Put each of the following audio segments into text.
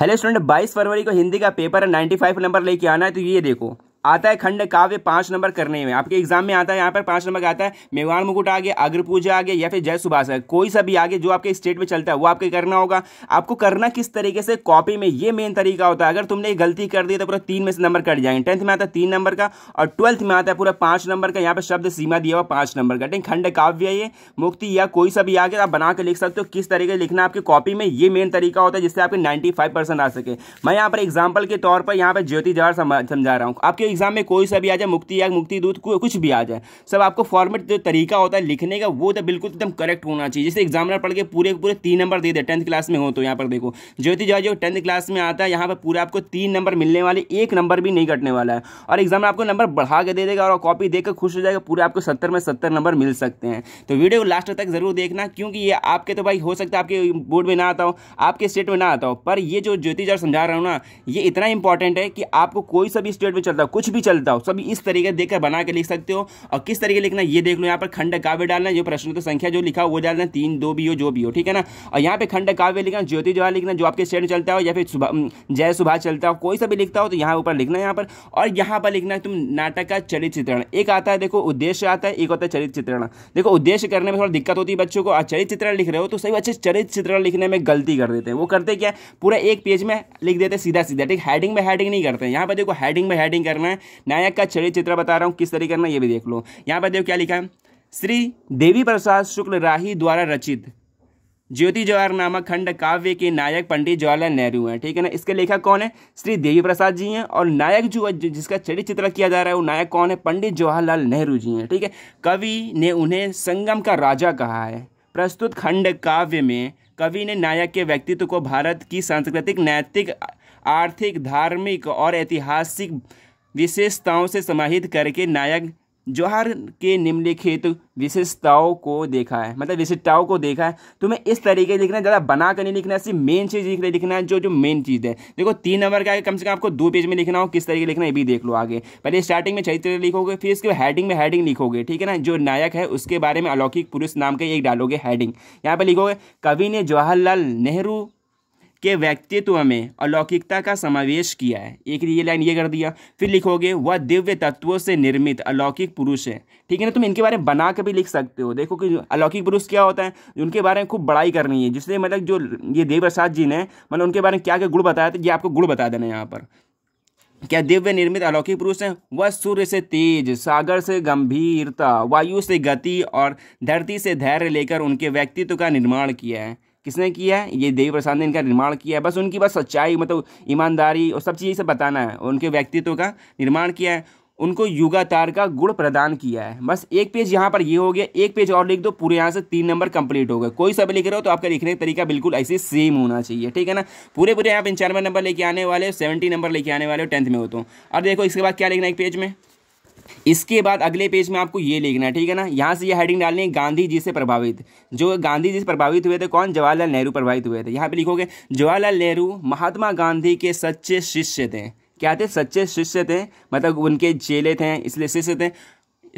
hello student 22 फरवरी को हिंदी का paper है 95 नंबर लेके आना है तो ये देखो आता है खंड काव्य पांच नंबर करने में आपके एग्जाम में आता है यहाँ पर पांच नंबर का आता है मेघवान मुकुट आगे गया अग्रपूजा आगे या फिर जय सुभाष है कोई सा भी आगे जो आपके स्टेट में चलता है वो आपके करना होगा आपको करना किस तरीके से कॉपी में ये मेन तरीका होता है अगर तुमने गलती कर दी तो पूरा तीन में से नंबर कट जाएंगे टेंथ में आता है तीन नंबर का और ट्वेल्थ में आता है पूरा पांच नंबर का यहाँ पर शब्द सीमा दिया हुआ पांच नंबर का ठीक खंड काव्य ये मुक्ति या कोई सा भी आगे आप बना के लिख सकते हो किस तरीके लिखना आपकी कॉपी में ये मेन तरीका होता है जिससे आपके नाइन्टी आ सके मैं यहाँ पर एग्जाम्पल के तौर पर यहाँ पर ज्योति जवाहर समझा रहा हूँ आपके एग्जाम में कोई सा भी आ जाए मुक्ति याग मुक्ति दूत कुछ भी आ जाए सब आपको फॉर्मेट जो तरीका होता है लिखने का वो तो बिल्कुल एकदम करेक्ट होना चाहिए जैसे एग्जामिनर पढ़ के पूरे पूरे तीन नंबर दे दे टेंथ क्लास में हो तो यहाँ पर देखो ज्योति जो जो टेंथ क्लास में आता है यहाँ पर पूरा आपको तीन नंबर मिलने वाले एक नंबर भी नहीं कटने वाला है और एग्जाम आपको नंबर बढ़ा के दे देगा और कॉपी देकर खुश हो जाएगा पूरे आपको सत्तर में सत्तर नंबर मिल सकते हैं तो वीडियो को लास्ट तक ज़रूर देखना क्योंकि ये आपके तो भाई हो सकता है आपके बोर्ड में ना आता हो आपके स्टेट में ना आता हो पर ये जो ज्योति समझा रहा हूँ ना ये इतना इंपॉर्टेंट है कि आपको कोई सा भी स्टेट में चलता कुछ भी चलता हो सभी इस तरीके देखकर बना के लिख सकते हो और किस तरीके लिखना ये देख लो यहाँ पर खंड काव्य डालना है जो की संख्या जो लिखा हो वो डालना है तीन दो भी हो जो भी हो ठीक है ना और यहाँ पे खंड काव्य लिखना ज्योति जवाहर लिखना जो आपके स्टेट चलता हो या फिर जय सुभाष चलता हो कोई सा भी लिखता हो तो यहाँ ऊपर लिखना है यहाँ पर और यहाँ पर लिखना है तुम नाटक का चरित चित्रण एक आता है देखो उद्देश्य आता है एक होता है चरित चित्रण देखो उद्देश्य करने में थोड़ा दिक्कत होती है बच्चों को और चरित चित्रण लिख रहे हो तो सही अच्छे चरित चित्रण लिखने में गलती कर देते हैं वो करते क्या पूरा एक पेज में लिख देते सीधा सीधा ठीक हैडिंग में हैडिंग नहीं करते हैं यहाँ पर देखो हैडिंग में हैडिंग करना है नायक का चरित्र चित्र बता रहा हूँ किस तरीके करना ये भी देख लो यहाँ पर देखो क्या लिखा है श्री देवी प्रसाद शुक्ल राही द्वारा रचित ज्योति जवाहर नामक खंड काव्य के नायक पंडित जवाहरलाल नेहरू हैं ठीक है ना इसके लेखक कौन है श्री देवी प्रसाद जी हैं और नायक जो जिसका चरित्र चित्र किया जा रहा है वो नायक कौन है पंडित जवाहरलाल नेहरू जी हैं ठीक है कवि ने उन्हें संगम का राजा कहा है प्रस्तुत खंड काव्य में कवि ने नायक के व्यक्तित्व को भारत की सांस्कृतिक नैतिक आर्थिक धार्मिक और ऐतिहासिक विशेषताओं से समाहित करके नायक जौहर के निम्नलिखित विशेषताओं को देखा है मतलब विशेषताओं को देखा है तुम्हें इस तरीके लिखना है ज़्यादा बना कर नहीं लिखना सिर्फ मेन चीज़ लिखना लिखना है जो जो मेन चीज़ है देखो तीन नंबर का आगे कम से कम आपको दो पेज में लिखना हो किस तरीके लिखना है ये भी देख लो आगे पहले स्टार्टिंग में चरित्र लिखोगे फिर इसके हेडिंग में हेडिंग लिखोगे ठीक है ना जो नायक है उसके बारे में अलौकिक पुरुष नाम का एक डालोगे हेडिंग यहाँ पर लिखोगे कवि ने जवाहरलाल नेहरू के व्यक्तित्व में अलौकिकता का समावेश किया है एक ये लाइन ये कर दिया फिर लिखोगे वह दिव्य तत्वों से निर्मित अलौकिक पुरुष है ठीक है ना तुम इनके बारे में बना के भी लिख सकते हो देखो कि अलौकिक पुरुष क्या होता है उनके बारे में खूब बड़ाई करनी है जिसने मतलब जो ये देव प्रसाद जी ने मतलब उनके बारे में क्या क्या गुण बताया था ये आपको गुड़ बता देना यहाँ पर क्या दिव्य निर्मित अलौकिक पुरुष हैं वह सूर्य से तेज सागर से गंभीरता वायु से गति और धरती से धैर्य लेकर उनके व्यक्तित्व का निर्माण किया है किसने किया है ये देवी प्रसाद ने इनका निर्माण किया है बस उनकी बस सच्चाई मतलब ईमानदारी और सब चीज़ सब बताना है उनके व्यक्तित्व का निर्माण किया है उनको युगातार का गुण प्रदान किया है बस एक पेज यहाँ पर ये हो गया एक पेज और लिख दो पूरे यहाँ से तीन नंबर कंप्लीट हो गए कोई सब लिख रहे हो तो आपका लिखने का तरीका बिल्कुल ऐसे सेम होना चाहिए ठीक है ना पूरे पूरे आप पंचानवे नंबर लेके आने वाले हो सेवेंटी नंबर लेके आने वाले हो टेंथ में हो तो अब देखो इसके बाद क्या लिखना है एक पेज में इसके बाद अगले पेज में आपको ये लिखना है ठीक है ना यहाँ से ये हेडिंग डालनी है गांधी जी से प्रभावित जो गांधी जी से प्रभावित हुए थे कौन जवाहरलाल नेहरू प्रभावित हुए थे यहाँ पे लिखोगे जवाहरलाल नेहरू महात्मा गांधी के सच्चे शिष्य थे क्या थे सच्चे शिष्य थे मतलब उनके चेले थे इसलिए शिष्य थे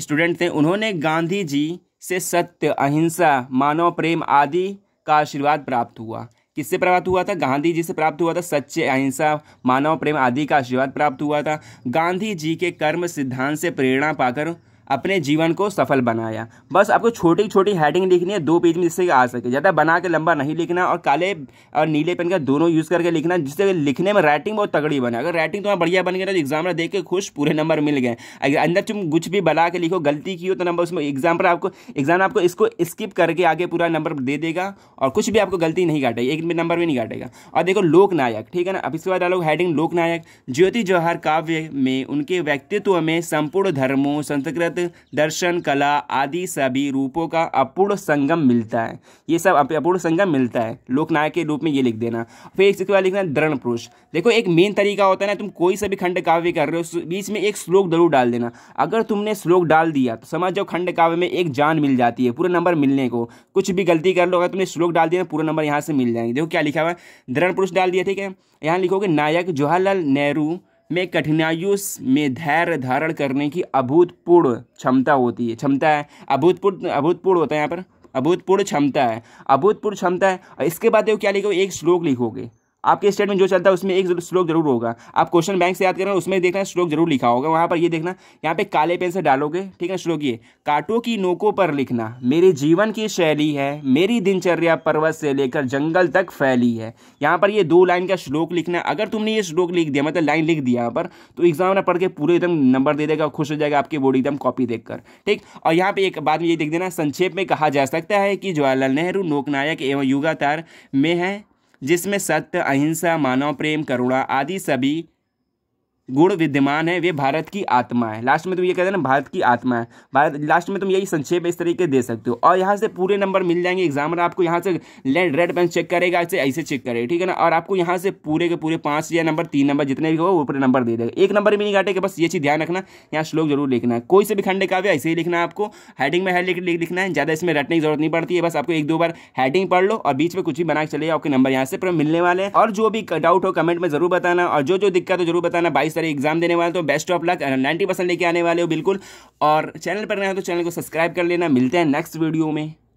स्टूडेंट थे उन्होंने गांधी जी से सत्य अहिंसा मानव प्रेम आदि का आशीर्वाद प्राप्त हुआ किससे प्राप्त हुआ था गांधी जी से प्राप्त हुआ था सच्चे अहिंसा मानव प्रेम आदि का आशीर्वाद प्राप्त हुआ था गांधी जी के कर्म सिद्धांत से प्रेरणा पाकर अपने जीवन को सफल बनाया बस आपको छोटी छोटी हेडिंग लिखनी है दो पेज में जिससे आ सके ज़्यादा बना के लंबा नहीं लिखना और काले और नीले पेन का दोनों यूज़ करके लिखना जिससे लिखने में राइटिंग बहुत तगड़ी बने अगर राइटिंग तुम्हारा बढ़िया बन गया तो एग्जाम देख के खुश पूरे नंबर मिल गए अगर अंदर तुम कुछ भी बना के लिखो गलती की हो तो नंबर उसमें एग्जाम्पल आपको एग्जाम आपको इसको स्किप करके आगे पूरा नंबर दे देगा और कुछ भी आपको गलती नहीं काटेगी एक नंबर भी नहीं काटेगा और देखो लोकनायक ठीक है ना अब इसके बाद डालोग हेडिंग लोकनायक ज्योति जवाहर काव्य में उनके व्यक्तित्व में संपूर्ण धर्मों संस्कृत संगीत दर्शन कला आदि सभी रूपों का अपूर्ण संगम मिलता है ये सब अपूर्ण संगम मिलता है लोकनायक के रूप में ये लिख देना फिर इसके बाद लिखना दृण पुरुष देखो एक मेन तरीका होता है ना तुम कोई सा भी खंड काव्य कर रहे हो बीच में एक श्लोक जरूर डाल देना अगर तुमने श्लोक डाल दिया तो समझ जाओ खंड काव्य में एक जान मिल जाती है पूरा नंबर मिलने को कुछ भी गलती कर लो अगर तुमने श्लोक डाल दिया तो पूरा नंबर यहाँ से मिल जाएंगे देखो क्या लिखा हुआ है दृण पुरुष डाल दिया ठीक है यहाँ लिखोगे नायक जवाहरलाल नेहरू में कठिनाइयों में धैर्य धारण करने की अभूतपूर्व क्षमता होती है क्षमता है अभूतपूर्व अभूतपूर्व होता है यहाँ पर अभूतपूर्व क्षमता है अभूतपूर्व क्षमता है इसके बाद देखो क्या लिखोगे एक श्लोक लिखोगे आपके स्टेट में जो चलता है उसमें एक स्लोक जरूर होगा आप क्वेश्चन बैंक से याद हैं उसमें देखना स्लोक जरूर लिखा होगा वहाँ पर ये देखना यहाँ पे काले पेन से डालोगे ठीक है स्लोक ये कांटों की नोकों पर लिखना मेरे जीवन की शैली है मेरी दिनचर्या पर्वत से लेकर जंगल तक फैली है यहाँ पर ये दो लाइन का श्लोक लिखना अगर तुमने ये श्लोक लिख दिया मतलब लाइन लिख दिया यहाँ पर तो एग्जाम ना पढ़ के पूरे एकदम नंबर दे देगा खुश हो जाएगा आपकी बोर्ड एकदम कॉपी देख ठीक और यहाँ पे एक बात में ये देख देना संक्षेप में कहा जा सकता है कि जवाहरलाल नेहरू नोकनायक एवं युगातार में है जिसमें सत्य अहिंसा मानव प्रेम करुणा आदि सभी गुण विद्यमान है वे भारत की आत्मा है लास्ट में तुम ये कहते हैं ना भारत की आत्मा है भारत लास्ट में तुम यही संक्षेप इस तरीके दे सकते हो और यहाँ से पूरे नंबर मिल जाएंगे एग्जामिनर आपको यहाँ से रेड पेन चेक करेगा ऐसे ऐसे चेक करेगा ठीक है ना और आपको यहाँ से पूरे के पूरे पाँच या नंबर तीन नंबर जितने भी हो वो पूरे नंबर दे देगा एक नंबर भी नहीं काटेगा बस ये चीज़ ध्यान रखना यहाँ श्लोक जरूर लिखना है कोई से भी खंड काव्य ऐसे ही लिखना है आपको हेडिंग में हेड लिखना है ज़्यादा इसमें रटने की जरूरत नहीं पड़ती है बस आपको एक दो बार हेडिंग पढ़ लो और बीच में कुछ भी बना के चले आपके नंबर यहाँ से मिलने वाले हैं और जो भी डाउट हो कमेंट में जरूर बताना और जो जो दिक्कत हो जरूर बताना बाईस सारे एग्जाम देने वाले तो best of luck ninety percent लेके आने वाले हो बिल्कुल और चैनल पर नया तो चैनल को सब्सक्राइब कर लेना मिलते हैं नेक्स्ट वीडियो में